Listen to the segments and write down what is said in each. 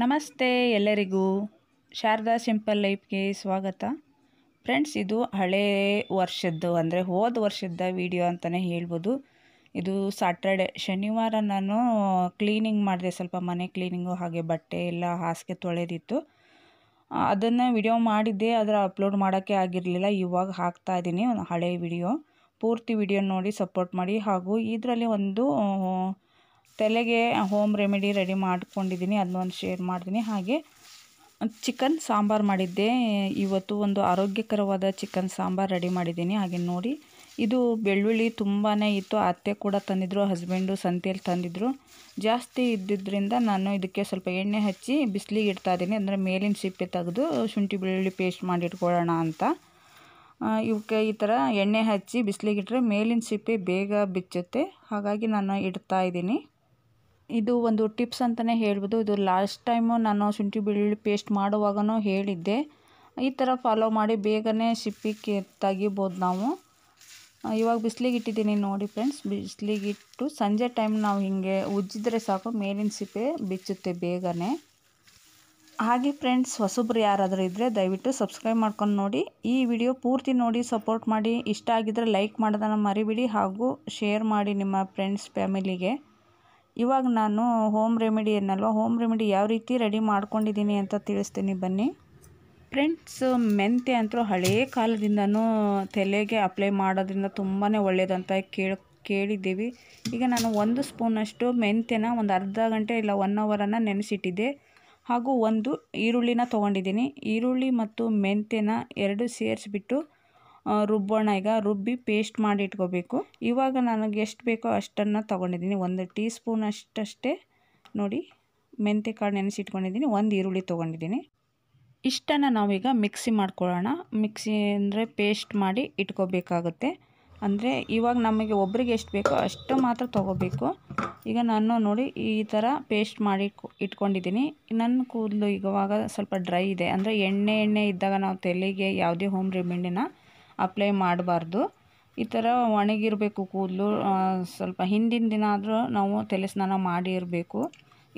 ನಮಸ್ತೆ ಎಲ್ಲರಿಗೂ ಶಾರದಾ ಸಿಂಪಲ್ ಲೈಫ್ಗೆ ಸ್ವಾಗತ ಫ್ರೆಂಡ್ಸ್ ಇದು ಹಳೇ ವರ್ಷದ್ದು ಅಂದರೆ ಹೋದ ವರ್ಷದ ವಿಡಿಯೋ ಅಂತಲೇ ಹೇಳ್ಬೋದು ಇದು ಸಾಟರ್ಡೆ ಶನಿವಾರ ನಾನು ಕ್ಲೀನಿಂಗ್ ಮಾಡಿದೆ ಸ್ವಲ್ಪ ಮನೆ ಕ್ಲೀನಿಂಗು ಹಾಗೆ ಬಟ್ಟೆ ಎಲ್ಲ ಹಾಸಿಗೆ ತೊಳೆದಿತ್ತು ಅದನ್ನು ವಿಡಿಯೋ ಮಾಡಿದ್ದೆ ಅದರ ಅಪ್ಲೋಡ್ ಮಾಡೋಕ್ಕೆ ಆಗಿರಲಿಲ್ಲ ಇವಾಗ ಹಾಕ್ತಾ ಇದ್ದೀನಿ ಒಂದು ಹಳೆ ವಿಡಿಯೋ ಪೂರ್ತಿ ವಿಡಿಯೋ ನೋಡಿ ಸಪೋರ್ಟ್ ಮಾಡಿ ಹಾಗೂ ಇದರಲ್ಲಿ ಒಂದು ತಲೆಗೆ ಹೋಮ್ ರೆಮಿಡಿ ರೆಡಿ ಮಾಡ್ಕೊಂಡಿದ್ದೀನಿ ಒಂದು ಶೇರ್ ಮಾಡ್ತೀನಿ ಹಾಗೆ ಚಿಕನ್ ಸಾಂಬಾರು ಮಾಡಿದ್ದೆ ಇವತ್ತು ಒಂದು ಆರೋಗ್ಯಕರವಾದ ಚಿಕನ್ ಸಾಂಬಾರು ರೆಡಿ ಮಾಡಿದ್ದೀನಿ ಹಾಗೆ ನೋಡಿ ಇದು ಬೆಳ್ಳುಳ್ಳಿ ತುಂಬಾ ಇತ್ತು ಅತ್ತೆ ಕೂಡ ತಂದಿದ್ದರು ಹಸ್ಬೆಂಡು ಸಂತೆಯಲ್ಲಿ ತಂದಿದ್ದರು ಜಾಸ್ತಿ ಇದ್ದಿದ್ದರಿಂದ ನಾನು ಇದಕ್ಕೆ ಸ್ವಲ್ಪ ಎಣ್ಣೆ ಹಚ್ಚಿ ಬಿಸಿಲಿಗೆ ಇಡ್ತಾ ಇದ್ದೀನಿ ಅಂದರೆ ಮೇಲಿನ ಸಿಪ್ಪೆ ತೆಗೆದು ಶುಂಠಿ ಬೆಳ್ಳುಳ್ಳಿ ಪೇಸ್ಟ್ ಮಾಡಿ ಅಂತ ಇವಕ್ಕೆ ಈ ಥರ ಎಣ್ಣೆ ಹಚ್ಚಿ ಇಟ್ಟರೆ ಮೇಲಿನ ಸಿಪ್ಪೆ ಬೇಗ ಬಿಚ್ಚುತ್ತೆ ಹಾಗಾಗಿ ನಾನು ಇಡ್ತಾ ಇದ್ದೀನಿ ಇದು ಒಂದು ಟಿಪ್ಸ್ ಅಂತಲೇ ಹೇಳ್ಬೋದು ಇದು ಲಾಸ್ಟ್ ಟೈಮು ನಾನು ಶುಂಠಿ ಬೆಳ್ಳುಳ್ಳಿ ಪೇಸ್ಟ್ ಮಾಡುವಾಗನೂ ಹೇಳಿದ್ದೆ ಈ ಥರ ಫಾಲೋ ಮಾಡಿ ಬೇಗನೆ ಸಿಪ್ಪಿ ತೆಗಿಬೋದು ನಾವು ಇವಾಗ ಬಿಸಿಲಿಗೆ ಇಟ್ಟಿದ್ದೀನಿ ನೋಡಿ ಫ್ರೆಂಡ್ಸ್ ಬಿಸಿಲಿಗೆ ಇಟ್ಟು ಸಂಜೆ ಟೈಮ್ ನಾವು ಹೀಗೆ ಉಜ್ಜಿದ್ರೆ ಸಾಕು ಮೇಲಿನ ಸಿಪ್ಪೆ ಬಿಚ್ಚುತ್ತೆ ಬೇಗನೆ ಹಾಗೆ ಫ್ರೆಂಡ್ಸ್ ಹೊಸಬ್ರು ಯಾರಾದರೂ ಇದ್ದರೆ ದಯವಿಟ್ಟು ಸಬ್ಸ್ಕ್ರೈಬ್ ಮಾಡ್ಕೊಂಡು ನೋಡಿ ಈ ವಿಡಿಯೋ ಪೂರ್ತಿ ನೋಡಿ ಸಪೋರ್ಟ್ ಮಾಡಿ ಇಷ್ಟ ಆಗಿದ್ದರೆ ಲೈಕ್ ಮಾಡೋದನ್ನು ಮರಿಬಿಡಿ ಹಾಗೂ ಶೇರ್ ಮಾಡಿ ನಿಮ್ಮ ಫ್ರೆಂಡ್ಸ್ ಫ್ಯಾಮಿಲಿಗೆ ಇವಾಗ ನಾನು ಹೋಮ್ ರೆಮಿಡಿ ಏನಲ್ವಾ ಹೋಮ್ ರೆಮಿಡಿ ಯಾವ ರೀತಿ ರೆಡಿ ಮಾಡ್ಕೊಂಡಿದ್ದೀನಿ ಅಂತ ತಿಳಿಸ್ತೀನಿ ಬನ್ನಿ ಫ್ರೆಂಡ್ಸ್ ಮೆಂತ್ಯ ಅಂತೂ ಹಳೇ ಕಾಲದಿಂದನೂ ತಲೆಗೆ ಅಪ್ಲೈ ಮಾಡೋದ್ರಿಂದ ತುಂಬಾ ಒಳ್ಳೆಯದಂತ ಕೇಳಿ ಕೇಳಿದ್ದೀವಿ ಈಗ ನಾನು ಒಂದು ಸ್ಪೂನಷ್ಟು ಮೆಂತ್ಯನ ಒಂದು ಅರ್ಧ ಗಂಟೆ ಇಲ್ಲ ಒನ್ ಅವರನ್ನು ನೆನೆಸಿಟ್ಟಿದ್ದೆ ಹಾಗೂ ಒಂದು ಈರುಳ್ಳಿನ ತೊಗೊಂಡಿದ್ದೀನಿ ಈರುಳ್ಳಿ ಮತ್ತು ಮೆಂತ್ಯನ ಎರಡು ಸೇರಿಸ್ಬಿಟ್ಟು ರುಬ್ಬೋಣ ಈಗ ರುಬ್ಬಿ ಪೇಸ್ಟ್ ಮಾಡಿ ಇಟ್ಕೋಬೇಕು ಇವಾಗ ನನಗೆ ಎಷ್ಟು ಬೇಕೋ ಅಷ್ಟನ್ನು ತೊಗೊಂಡಿದ್ದೀನಿ ಒಂದು ಟೀ ಸ್ಪೂನ್ ಅಷ್ಟಷ್ಟೇ ನೋಡಿ ಮೆಂತ್ಯ ಕಾಳು ನೆನೆಸಿಟ್ಕೊಂಡಿದ್ದೀನಿ ಒಂದು ಈರುಳ್ಳಿ ತೊಗೊಂಡಿದ್ದೀನಿ ಇಷ್ಟನ್ನು ನಾವೀಗ ಮಿಕ್ಸಿ ಮಾಡ್ಕೊಳ್ಳೋಣ ಮಿಕ್ಸಿ ಅಂದರೆ ಪೇಸ್ಟ್ ಮಾಡಿ ಇಟ್ಕೋಬೇಕಾಗುತ್ತೆ ಅಂದರೆ ಇವಾಗ ನಮಗೆ ಒಬ್ರಿಗೆ ಎಷ್ಟು ಬೇಕೋ ಅಷ್ಟು ಮಾತ್ರ ತೊಗೋಬೇಕು ಈಗ ನಾನು ನೋಡಿ ಈ ಥರ ಪೇಸ್ಟ್ ಮಾಡಿ ಇಟ್ಕೊಂಡಿದ್ದೀನಿ ನನ್ನ ಕೂದಲು ಈಗವಾಗ ಸ್ವಲ್ಪ ಡ್ರೈ ಇದೆ ಅಂದರೆ ಎಣ್ಣೆ ಎಣ್ಣೆ ಇದ್ದಾಗ ನಾವು ತೆಲಿಗೆ ಯಾವುದೇ ಹೋಮ್ ರೆಮಿಡಿನ ಅಪ್ಲೈ ಮಾಡಬಾರ್ದು ಈ ಥರ ಒಣಗಿರಬೇಕು ಕೂದಲು ಸ್ವಲ್ಪ ಹಿಂದಿನ ದಿನ ಆದರೂ ನಾವು ತಲೆ ಸ್ನಾನ ಮಾಡಿರಬೇಕು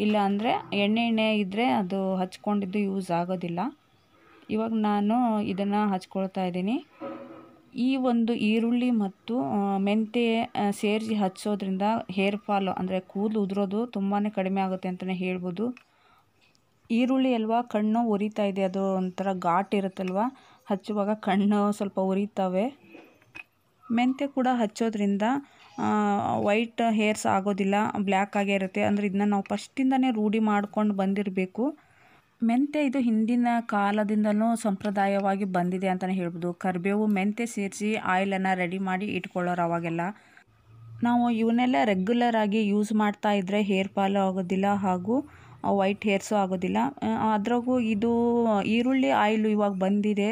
ಇಲ್ಲ ಅಂದರೆ ಎಣ್ಣೆ ಎಣ್ಣೆ ಇದ್ದರೆ ಅದು ಹಚ್ಕೊಂಡಿದ್ದು ಯೂಸ್ ಆಗೋದಿಲ್ಲ ಇವಾಗ ನಾನು ಇದನ್ನು ಹಚ್ಕೊಳ್ತಾ ಇದ್ದೀನಿ ಈ ಒಂದು ಈರುಳ್ಳಿ ಮತ್ತು ಮೆಂತೆ ಸೇರಿಸಿ ಹಚ್ಚೋದ್ರಿಂದ ಹೇರ್ ಫಾಲ್ ಅಂದರೆ ಕೂದಲು ಉದುರೋದು ತುಂಬಾ ಕಡಿಮೆ ಆಗುತ್ತೆ ಅಂತಲೇ ಹೇಳ್ಬೋದು ಈರುಳ್ಳಿ ಅಲ್ವಾ ಕಣ್ಣು ಒರಿತಾ ಇದೆ ಅದು ಒಂಥರ ಘಾಟ್ ಇರುತ್ತಲ್ವ ಹಚ್ಚುವಾಗ ಕಣ್ಣು ಸ್ವಲ್ಪ ಉರಿತವೆ ಮೆಂತ್ಯ ಕೂಡ ಹಚ್ಚೋದ್ರಿಂದ ವೈಟ್ ಹೇರ್ಸ್ ಆಗೋದಿಲ್ಲ ಬ್ಲ್ಯಾಕ್ ಆಗೇ ಇರುತ್ತೆ ಅಂದರೆ ಇದನ್ನ ನಾವು ಫಸ್ಟಿಂದನೇ ರೂಢಿ ಮಾಡ್ಕೊಂಡು ಬಂದಿರಬೇಕು ಮೆಂತ್ಯ ಇದು ಹಿಂದಿನ ಕಾಲದಿಂದಲೂ ಸಂಪ್ರದಾಯವಾಗಿ ಬಂದಿದೆ ಅಂತಲೇ ಹೇಳ್ಬೋದು ಕರಿಬೇವು ಮೆಂತ್ಯ ಸೇರಿಸಿ ಆಯಿಲನ್ನು ರೆಡಿ ಮಾಡಿ ಇಟ್ಕೊಳ್ಳೋರು ಅವಾಗೆಲ್ಲ ನಾವು ಇವನ್ನೆಲ್ಲ ರೆಗ್ಯುಲರ್ ಆಗಿ ಯೂಸ್ ಮಾಡ್ತಾ ಇದ್ದರೆ ಹೇರ್ ಫಾಲು ಆಗೋದಿಲ್ಲ ಹಾಗೂ ವೈಟ್ ಹೇರ್ಸು ಆಗೋದಿಲ್ಲ ಅದ್ರಾಗೂ ಇದು ಈರುಳ್ಳಿ ಆಯಿಲು ಇವಾಗ ಬಂದಿದೆ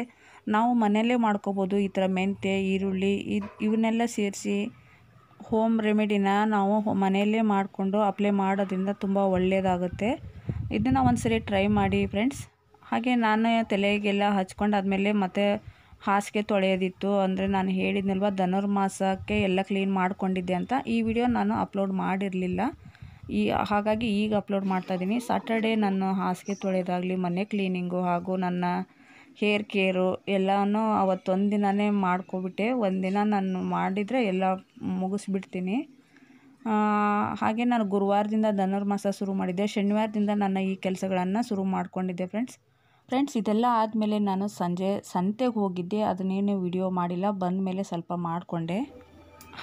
ನಾವು ಮನೆಯಲ್ಲೇ ಮಾಡ್ಕೋಬೋದು ಈ ಥರ ಮೆಂತ್ಯ ಈರುಳ್ಳಿ ಇದು ಇವನ್ನೆಲ್ಲ ಸೇರಿಸಿ ಹೋಮ್ ರೆಮಿಡಿನ ನಾವು ಮನೆಯಲ್ಲೇ ಮಾಡಿಕೊಂಡು ಅಪ್ಲೈ ಮಾಡೋದ್ರಿಂದ ತುಂಬ ಒಳ್ಳೆಯದಾಗುತ್ತೆ ಇದನ್ನು ಒಂದು ಸರಿ ಟ್ರೈ ಮಾಡಿ ಫ್ರೆಂಡ್ಸ್ ಹಾಗೆ ನಾನು ತಲೆಗೆಲ್ಲ ಆದಮೇಲೆ ಮತ್ತೆ ಹಾಸಿಗೆ ತೊಳೆಯೋದಿತ್ತು ಅಂದರೆ ನಾನು ಹೇಳಿದ್ನಲ್ವ ಧನುರ್ಮಾಸಕ್ಕೆ ಎಲ್ಲ ಕ್ಲೀನ್ ಮಾಡಿಕೊಂಡಿದ್ದೆ ಅಂತ ಈ ವಿಡಿಯೋ ನಾನು ಅಪ್ಲೋಡ್ ಮಾಡಿರಲಿಲ್ಲ ಈ ಹಾಗಾಗಿ ಈಗ ಅಪ್ಲೋಡ್ ಮಾಡ್ತಾಯಿದ್ದೀನಿ ಸ್ಯಾಟರ್ಡೇ ನಾನು ಹಾಸಿಗೆ ತೊಳೆಯೋದಾಗಲಿ ಮನೆ ಕ್ಲೀನಿಂಗು ಹಾಗೂ ನನ್ನ ಹೇರ್ ಕೇರು ಎಲ್ಲನೂ ಅವತ್ತೊಂದು ದಿನವೇ ಮಾಡ್ಕೊಬಿಟ್ಟೆ ಒಂದಿನ ನಾನು ಮಾಡಿದರೆ ಎಲ್ಲ ಮುಗಿಸ್ಬಿಡ್ತೀನಿ ಹಾಗೆ ನಾನು ಗುರುವಾರದಿಂದ ಧನುರ್ಮಾಸ ಶುರು ಮಾಡಿದ್ದೆ ಶನಿವಾರದಿಂದ ನನ್ನ ಈ ಕೆಲಸಗಳನ್ನು ಶುರು ಮಾಡಿಕೊಂಡಿದ್ದೆ ಫ್ರೆಂಡ್ಸ್ ಫ್ರೆಂಡ್ಸ್ ಇದೆಲ್ಲ ಆದಮೇಲೆ ನಾನು ಸಂಜೆ ಸಂತೆಗೆ ಹೋಗಿದ್ದೆ ಅದನ್ನೇನು ವಿಡಿಯೋ ಮಾಡಿಲ್ಲ ಬಂದ ಮೇಲೆ ಸ್ವಲ್ಪ ಮಾಡಿಕೊಂಡೆ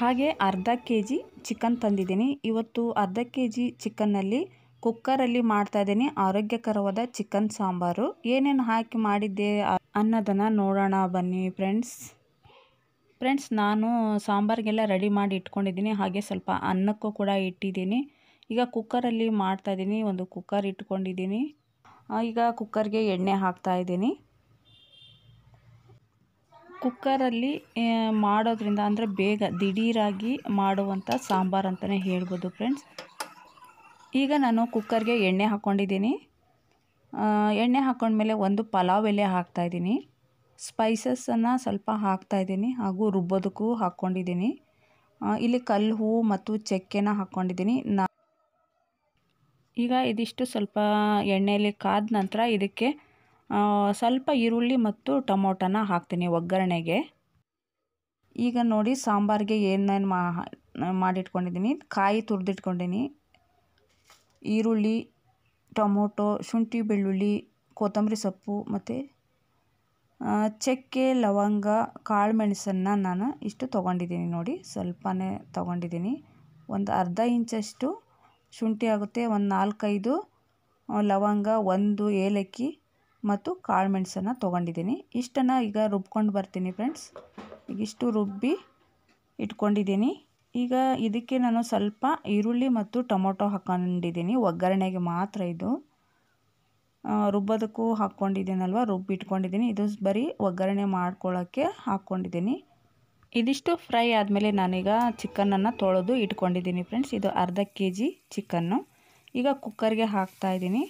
ಹಾಗೆ ಅರ್ಧ ಕೆ ಜಿ ಚಿಕನ್ ತಂದಿದ್ದೀನಿ ಇವತ್ತು ಅರ್ಧ ಕೆ ಜಿ ಚಿಕನ್ನಲ್ಲಿ ಕುಕ್ಕರಲ್ಲಿ ಮಾಡ್ತಾ ಇದ್ದೀನಿ ಆರೋಗ್ಯಕರವಾದ ಚಿಕನ್ ಸಾಂಬಾರು ಏನೇನು ಹಾಕಿ ಮಾಡಿದ್ದೆ ಅನ್ನೋದನ್ನು ನೋಡೋಣ ಬನ್ನಿ ಫ್ರೆಂಡ್ಸ್ ಫ್ರೆಂಡ್ಸ್ ನಾನು ಸಾಂಬಾರಿಗೆಲ್ಲ ರೆಡಿ ಮಾಡಿ ಇಟ್ಕೊಂಡಿದ್ದೀನಿ ಹಾಗೆ ಸ್ವಲ್ಪ ಅನ್ನಕ್ಕೂ ಕೂಡ ಇಟ್ಟಿದ್ದೀನಿ ಈಗ ಕುಕ್ಕರಲ್ಲಿ ಮಾಡ್ತಾಯಿದ್ದೀನಿ ಒಂದು ಕುಕ್ಕರ್ ಇಟ್ಕೊಂಡಿದ್ದೀನಿ ಈಗ ಕುಕ್ಕರ್ಗೆ ಎಣ್ಣೆ ಹಾಕ್ತಾಯಿದ್ದೀನಿ ಕುಕ್ಕರಲ್ಲಿ ಮಾಡೋದ್ರಿಂದ ಅಂದರೆ ಬೇಗ ದಿಢೀರಾಗಿ ಮಾಡುವಂಥ ಸಾಂಬಾರು ಅಂತಲೇ ಹೇಳ್ಬೋದು ಫ್ರೆಂಡ್ಸ್ ಈಗ ನಾನು ಕುಕ್ಕರ್ಗೆ ಎಣ್ಣೆ ಹಾಕ್ಕೊಂಡಿದ್ದೀನಿ ಎಣ್ಣೆ ಹಾಕ್ಕೊಂಡ್ಮೇಲೆ ಒಂದು ಪಲಾವ್ ಎಲೆ ಹಾಕ್ತಾಯಿದ್ದೀನಿ ಸ್ಪೈಸಸನ್ನು ಸ್ವಲ್ಪ ಹಾಕ್ತಾಯಿದ್ದೀನಿ ಹಾಗೂ ರುಬ್ಬೋದಕ್ಕೂ ಹಾಕ್ಕೊಂಡಿದ್ದೀನಿ ಇಲ್ಲಿ ಕಲ್ಲು ಹೂವು ಮತ್ತು ಚಕ್ಕೆನ ಹಾಕ್ಕೊಂಡಿದ್ದೀನಿ ನಾ ಈಗ ಇದಿಷ್ಟು ಸ್ವಲ್ಪ ಎಣ್ಣೆಯಲ್ಲಿ ಕಾದ ನಂತರ ಇದಕ್ಕೆ ಸ್ವಲ್ಪ ಈರುಳ್ಳಿ ಮತ್ತು ಟೊಮೊಟೊನ ಹಾಕ್ತೀನಿ ಒಗ್ಗರಣೆಗೆ ಈಗ ನೋಡಿ ಸಾಂಬಾರಿಗೆ ಏನೇನು ಮಾ ಮಾಡಿಟ್ಕೊಂಡಿದ್ದೀನಿ ಕಾಯಿ ತುರಿದಿಟ್ಕೊಂಡಿನಿ ಈರುಳ್ಳಿ ಟೊಮೊಟೊ ಶುಂಠಿ ಬೆಳ್ಳುಳ್ಳಿ ಕೊತ್ತಂಬರಿ ಸೊಪ್ಪು ಮತ್ತು ಚಕ್ಕೆ ಲವಂಗ ಕಾಳುಮೆಣಸನ್ನು ನಾನು ಇಷ್ಟು ತೊಗೊಂಡಿದ್ದೀನಿ ನೋಡಿ ಸ್ವಲ್ಪನೇ ತೊಗೊಂಡಿದ್ದೀನಿ ಒಂದು ಅರ್ಧ ಇಂಚಷ್ಟು ಶುಂಠಿ ಆಗುತ್ತೆ ಒಂದು ನಾಲ್ಕೈದು ಲವಂಗ ಒಂದು ಏಲಕ್ಕಿ ಮತ್ತು ಕಾಳುಮೆಣಸನ್ನು ತೊಗೊಂಡಿದ್ದೀನಿ ಇಷ್ಟನ್ನು ಈಗ ರುಬ್ಕೊಂಡು ಬರ್ತೀನಿ ಫ್ರೆಂಡ್ಸ್ ಈಗಿಷ್ಟು ರುಬ್ಬಿ ಇಟ್ಕೊಂಡಿದ್ದೀನಿ ಈಗ ಇದಕ್ಕೆ ನಾನು ಸ್ವಲ್ಪ ಈರುಳ್ಳಿ ಮತ್ತು ಟೊಮೊಟೊ ಹಾಕೊಂಡಿದ್ದೀನಿ ಒಗ್ಗರಣೆಗೆ ಮಾತ್ರ ಇದು ರುಬ್ಬೋದಕ್ಕೂ ಹಾಕ್ಕೊಂಡಿದ್ದೀನಲ್ವ ರುಬ್ಬಿಟ್ಕೊಂಡಿದ್ದೀನಿ ಇದು ಬರೀ ಒಗ್ಗರಣೆ ಮಾಡ್ಕೊಳ್ಳೋಕ್ಕೆ ಹಾಕ್ಕೊಂಡಿದ್ದೀನಿ ಇದಿಷ್ಟು ಫ್ರೈ ಆದಮೇಲೆ ನಾನೀಗ ಚಿಕನನ್ನು ತೊಳೆದು ಇಟ್ಕೊಂಡಿದ್ದೀನಿ ಫ್ರೆಂಡ್ಸ್ ಇದು ಅರ್ಧ ಕೆ ಜಿ ಚಿಕನ್ನು ಈಗ ಕುಕ್ಕರ್ಗೆ ಹಾಕ್ತಾಯಿದ್ದೀನಿ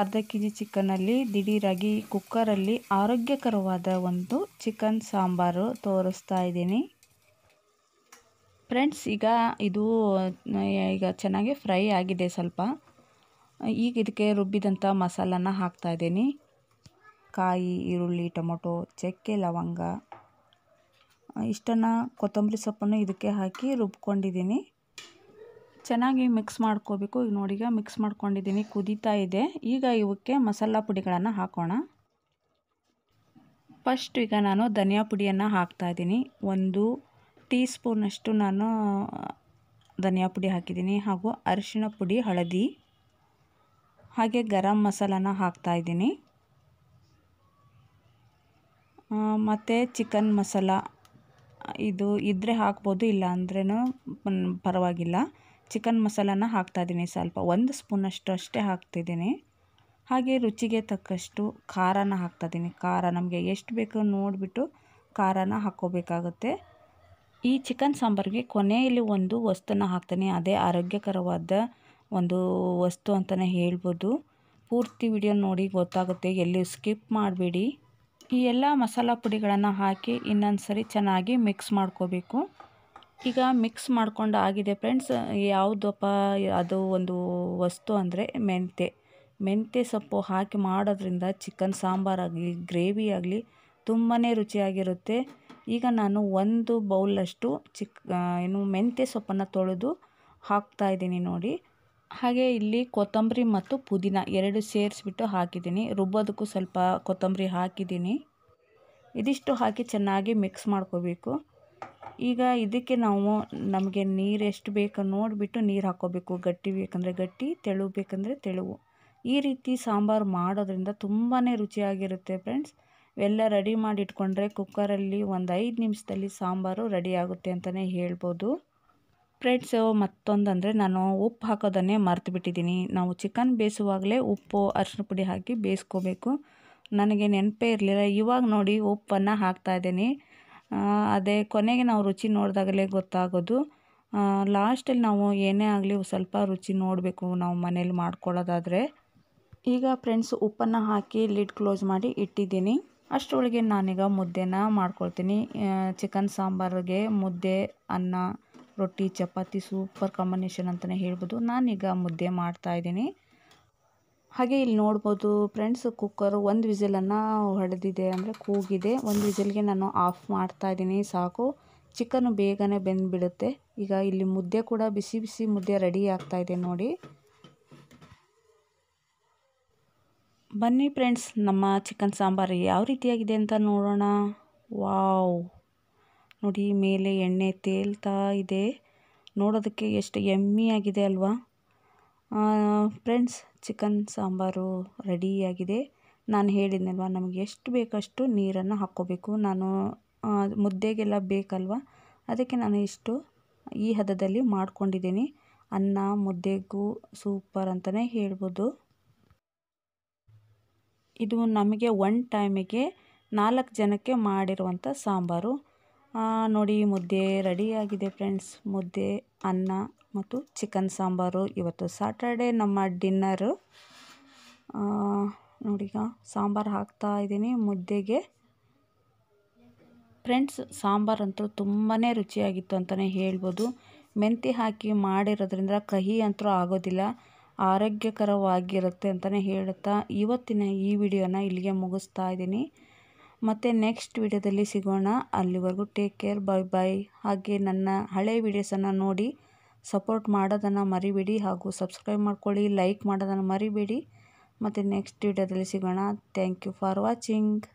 ಅರ್ಧ ಕೆ ಜಿ ಚಿಕನಲ್ಲಿ ದಿಢೀರಾಗಿ ಕುಕ್ಕರಲ್ಲಿ ಆರೋಗ್ಯಕರವಾದ ಒಂದು ಚಿಕನ್ ಸಾಂಬಾರು ತೋರಿಸ್ತಾ ಇದ್ದೀನಿ ಫ್ರೆಂಡ್ಸ್ ಈಗ ಇದು ಈಗ ಚೆನ್ನಾಗಿ ಫ್ರೈ ಆಗಿದೆ ಸ್ವಲ್ಪ ಈಗ ಇದಕ್ಕೆ ರುಬ್ಬಿದಂಥ ಮಸಾಲನ ಹಾಕ್ತಾಯಿದ್ದೀನಿ ಕಾಯಿ ಈರುಳ್ಳಿ ಟೊಮೊಟೊ ಚಕ್ಕೆ ಲವಂಗ ಇಷ್ಟನ್ನು ಕೊತ್ತಂಬರಿ ಸೊಪ್ಪನ್ನು ಇದಕ್ಕೆ ಹಾಕಿ ರುಬ್ಕೊಂಡಿದ್ದೀನಿ ಚೆನ್ನಾಗಿ ಮಿಕ್ಸ್ ಮಾಡ್ಕೋಬೇಕು ಈಗ ನೋಡಿ ಈಗ ಮಿಕ್ಸ್ ಮಾಡ್ಕೊಂಡಿದ್ದೀನಿ ಕುದೀತಾ ಇದೆ ಈಗ ಇವಕ್ಕೆ ಮಸಾಲ ಪುಡಿಗಳನ್ನು ಹಾಕೋಣ ಫಸ್ಟ್ ಈಗ ನಾನು ಧನಿಯಾ ಪುಡಿಯನ್ನು ಹಾಕ್ತಾಯಿದ್ದೀನಿ ಒಂದು ಟೀ ಸ್ಪೂನಷ್ಟು ನಾನು ಧನಿಯಾ ಪುಡಿ ಹಾಕಿದ್ದೀನಿ ಹಾಗೂ ಅರಿಶಿಣ ಪುಡಿ ಹಳದಿ ಹಾಗೆ ಗರಂ ಮಸಾಲಾನ ಹಾಕ್ತಾಯಿದ್ದೀನಿ ಮತ್ತು ಚಿಕನ್ ಮಸಾಲ ಇದು ಇದ್ದರೆ ಹಾಕ್ಬೋದು ಇಲ್ಲ ಅಂದ್ರೂ ಪರವಾಗಿಲ್ಲ ಚಿಕನ್ ಮಸಾಲಾನ ಹಾಕ್ತಾಯಿದ್ದೀನಿ ಸ್ವಲ್ಪ ಒಂದು ಸ್ಪೂನಷ್ಟು ಅಷ್ಟೇ ಹಾಕ್ತಿದ್ದೀನಿ ಹಾಗೆ ರುಚಿಗೆ ತಕ್ಕಷ್ಟು ಖಾರಾನ ಹಾಕ್ತಾಯಿದ್ದೀನಿ ಖಾರ ನಮಗೆ ಎಷ್ಟು ಬೇಕೋ ನೋಡಿಬಿಟ್ಟು ಖಾರಾನ ಹಾಕ್ಕೋಬೇಕಾಗುತ್ತೆ ಈ ಚಿಕನ್ ಸಾಂಬಾರಿಗೆ ಕೊನೆಯಲ್ಲಿ ಒಂದು ವಸ್ತುನ ಹಾಕ್ತೀನಿ ಅದೇ ಆರೋಗ್ಯಕರವಾದ ಒಂದು ವಸ್ತು ಅಂತಲೇ ಹೇಳ್ಬೋದು ಪೂರ್ತಿ ವಿಡಿಯೋ ನೋಡಿ ಗೊತ್ತಾಗುತ್ತೆ ಎಲ್ಲಿ ಸ್ಕಿಪ್ ಮಾಡಬೇಡಿ ಈ ಎಲ್ಲ ಮಸಾಲ ಪುಡಿಗಳನ್ನು ಹಾಕಿ ಇನ್ನೊಂದು ಸರಿ ಚೆನ್ನಾಗಿ ಮಿಕ್ಸ್ ಮಾಡ್ಕೋಬೇಕು ಈಗ ಮಿಕ್ಸ್ ಮಾಡ್ಕೊಂಡು ಆಗಿದೆ ಫ್ರೆಂಡ್ಸ್ ಯಾವುದಪ್ಪ ಅದು ಒಂದು ವಸ್ತು ಅಂದರೆ ಮೆಂತೆ ಮೆಂತೆ ಸೊಪ್ಪು ಹಾಕಿ ಮಾಡೋದ್ರಿಂದ ಚಿಕನ್ ಸಾಂಬಾರಾಗಲಿ ಗ್ರೇವಿ ಆಗಲಿ ತುಂಬಾ ರುಚಿಯಾಗಿರುತ್ತೆ ಈಗ ನಾನು ಒಂದು ಬೌಲಷ್ಟು ಚಿಕ್ಕ ಏನು ಮೆಂತ್ಯ ಸೊಪ್ಪನ್ನು ತೊಳೆದು ಹಾಕ್ತಾ ಇದ್ದೀನಿ ನೋಡಿ ಹಾಗೆ ಇಲ್ಲಿ ಕೊತ್ತಂಬರಿ ಮತ್ತು ಪುದೀನ ಎರಡು ಸೇರಿಸ್ಬಿಟ್ಟು ಹಾಕಿದ್ದೀನಿ ರುಬ್ಬೋದಕ್ಕೂ ಸ್ವಲ್ಪ ಕೊತ್ತಂಬರಿ ಹಾಕಿದ್ದೀನಿ ಇದಿಷ್ಟು ಹಾಕಿ ಚೆನ್ನಾಗಿ ಮಿಕ್ಸ್ ಮಾಡ್ಕೋಬೇಕು ಈಗ ಇದಕ್ಕೆ ನಾವು ನಮಗೆ ನೀರು ಎಷ್ಟು ಬೇಕೋ ನೋಡಿಬಿಟ್ಟು ನೀರು ಹಾಕ್ಕೋಬೇಕು ಗಟ್ಟಿ ಬೇಕಂದರೆ ಗಟ್ಟಿ ತೆಳು ಬೇಕಂದರೆ ತೆಳುವು ಈ ರೀತಿ ಸಾಂಬಾರು ಮಾಡೋದ್ರಿಂದ ತುಂಬಾ ರುಚಿಯಾಗಿರುತ್ತೆ ಫ್ರೆಂಡ್ಸ್ ಇವೆಲ್ಲ ರೆಡಿ ಮಾಡಿ ಇಟ್ಕೊಂಡ್ರೆ ಕುಕ್ಕರಲ್ಲಿ ಒಂದು ಐದು ನಿಮಿಷದಲ್ಲಿ ಸಾಂಬಾರು ರೆಡಿ ಆಗುತ್ತೆ ಅಂತಲೇ ಹೇಳ್ಬೋದು ಫ್ರೆಂಡ್ಸ್ ಮತ್ತೊಂದಂದರೆ ನಾನು ಉಪ್ಪು ಹಾಕೋದನ್ನೇ ಮರ್ತು ಬಿಟ್ಟಿದ್ದೀನಿ ನಾವು ಚಿಕನ್ ಬೇಯಿಸುವಾಗಲೇ ಉಪ್ಪು ಅರಿಶಿನ ಪುಡಿ ಹಾಕಿ ಬೇಯಿಸ್ಕೋಬೇಕು ನನಗೆ ನೆನಪೇ ಇರಲಿಲ್ಲ ಇವಾಗ ನೋಡಿ ಉಪ್ಪನ್ನು ಹಾಕ್ತಾ ಇದ್ದೀನಿ ಅದೇ ಕೊನೆಗೆ ನಾವು ರುಚಿ ನೋಡಿದಾಗಲೇ ಗೊತ್ತಾಗೋದು ಲಾಸ್ಟಲ್ಲಿ ನಾವು ಏನೇ ಆಗಲಿ ಸ್ವಲ್ಪ ರುಚಿ ನೋಡಬೇಕು ನಾವು ಮನೇಲಿ ಮಾಡ್ಕೊಳ್ಳೋದಾದರೆ ಈಗ ಫ್ರೆಂಡ್ಸ್ ಉಪ್ಪನ್ನು ಹಾಕಿ ಲಿಡ್ ಕ್ಲೋಸ್ ಮಾಡಿ ಇಟ್ಟಿದ್ದೀನಿ ಅಷ್ಟರೊಳಗೆ ನಾನೀಗ ಮುದ್ದೆನ ಮಾಡ್ಕೊಳ್ತೀನಿ ಚಿಕನ್ ಸಾಂಬಾರಿಗೆ ಮುದ್ದೆ ಅನ್ನ ರೊಟ್ಟಿ ಚಪಾತಿ ಸೂಪರ್ ಕಾಂಬಿನೇಷನ್ ಅಂತಲೇ ಹೇಳ್ಬೋದು ನಾನೀಗ ಮುದ್ದೆ ಮಾಡ್ತಾಯಿದ್ದೀನಿ ಹಾಗೆ ಇಲ್ಲಿ ನೋಡ್ಬೋದು ಫ್ರೆಂಡ್ಸ್ ಕುಕ್ಕರು ಒಂದು ವಿಸಿಲನ್ನು ಹೊಡೆದಿದೆ ಅಂದರೆ ಕೂಗಿದೆ ಒಂದು ವಿಸಿಲ್ಗೆ ನಾನು ಆಫ್ ಮಾಡ್ತಾ ಇದ್ದೀನಿ ಸಾಕು ಚಿಕನ್ ಬೇಗನೆ ಬೆಂದುಬಿಡುತ್ತೆ ಈಗ ಇಲ್ಲಿ ಮುದ್ದೆ ಕೂಡ ಬಿಸಿ ಬಿಸಿ ಮುದ್ದೆ ರೆಡಿ ಆಗ್ತಾಯಿದೆ ನೋಡಿ ಬನ್ನಿ ಫ್ರೆಂಡ್ಸ್ ನಮ್ಮ ಚಿಕನ್ ಸಾಂಬಾರು ಯಾವ ರೀತಿಯಾಗಿದೆ ಅಂತ ನೋಡೋಣ ವಾವ್ ನೋಡಿ ಮೇಲೆ ಎಣ್ಣೆ ತೇಲ್ತಾ ಇದೆ ನೋಡೋದಕ್ಕೆ ಎಷ್ಟು ಎಮ್ಮಿಯಾಗಿದೆ ಅಲ್ವಾ ಫ್ರೆಂಡ್ಸ್ ಚಿಕನ್ ಸಾಂಬಾರು ರೆಡಿಯಾಗಿದೆ ನಾನು ಹೇಳಿದ್ನಲ್ವ ನಮಗೆ ಎಷ್ಟು ಬೇಕಷ್ಟು ನೀರನ್ನು ಹಾಕ್ಕೋಬೇಕು ನಾನು ಮುದ್ದೆಗೆಲ್ಲ ಬೇಕಲ್ವ ಅದಕ್ಕೆ ನಾನು ಇಷ್ಟು ಈ ಹದದಲ್ಲಿ ಮಾಡ್ಕೊಂಡಿದ್ದೀನಿ ಅನ್ನ ಮುದ್ದೆಗೂ ಸೂಪರ್ ಅಂತಲೇ ಹೇಳ್ಬೋದು ಇದು ನಮಗೆ ಒನ್ ಟೈಮಿಗೆ ನಾಲ್ಕು ಜನಕ್ಕೆ ಮಾಡಿರುವಂಥ ಸಾಂಬಾರು ನೋಡಿ ಮುದ್ದೆ ರೆಡಿಯಾಗಿದೆ ಫ್ರೆಂಡ್ಸ್ ಮುದ್ದೆ ಅನ್ನ ಮತ್ತು ಚಿಕನ್ ಸಾಂಬಾರು ಇವತ್ತು ಸಾಟರ್ಡೆ ನಮ್ಮ ಡಿನ್ನರು ನೋಡಿಗ ಸಾಂಬಾರು ಹಾಕ್ತಾ ಇದ್ದೀನಿ ಮುದ್ದೆಗೆ ಫ್ರೆಂಡ್ಸ್ ಸಾಂಬಾರಂತೂ ತುಂಬಾ ರುಚಿಯಾಗಿತ್ತು ಅಂತಲೇ ಹೇಳ್ಬೋದು ಮೆಂತಿ ಹಾಕಿ ಮಾಡಿರೋದ್ರಿಂದ ಕಹಿ ಅಂತೂ ಆಗೋದಿಲ್ಲ ಆರೋಗ್ಯಕರವಾಗಿರುತ್ತೆ ಅಂತಲೇ ಹೇಳುತ್ತಾ ಇವತ್ತಿನ ಈ ವಿಡಿಯೋನ ಇಲ್ಲಿಗೆ ಮುಗಿಸ್ತಾ ಇದ್ದೀನಿ ಮತ್ತು ನೆಕ್ಸ್ಟ್ ವಿಡಿಯೋದಲ್ಲಿ ಸಿಗೋಣ ಅಲ್ಲಿವರೆಗೂ ಟೇಕ್ ಕೇರ್ ಬಾಯ್ ಬಾಯ್ ಹಾಗೆ ನನ್ನ ಹಳೆ ವಿಡಿಯೋಸನ್ನು ನೋಡಿ ಸಪೋರ್ಟ್ ಮಾಡೋದನ್ನು ಮರಿಬೇಡಿ ಹಾಗೂ ಸಬ್ಸ್ಕ್ರೈಬ್ ಮಾಡ್ಕೊಳ್ಳಿ ಲೈಕ್ ಮಾಡೋದನ್ನು ಮರಿಬೇಡಿ ಮತ್ತು ನೆಕ್ಸ್ಟ್ ವಿಡಿಯೋದಲ್ಲಿ ಸಿಗೋಣ ಥ್ಯಾಂಕ್ ಯು ಫಾರ್ ವಾಚಿಂಗ್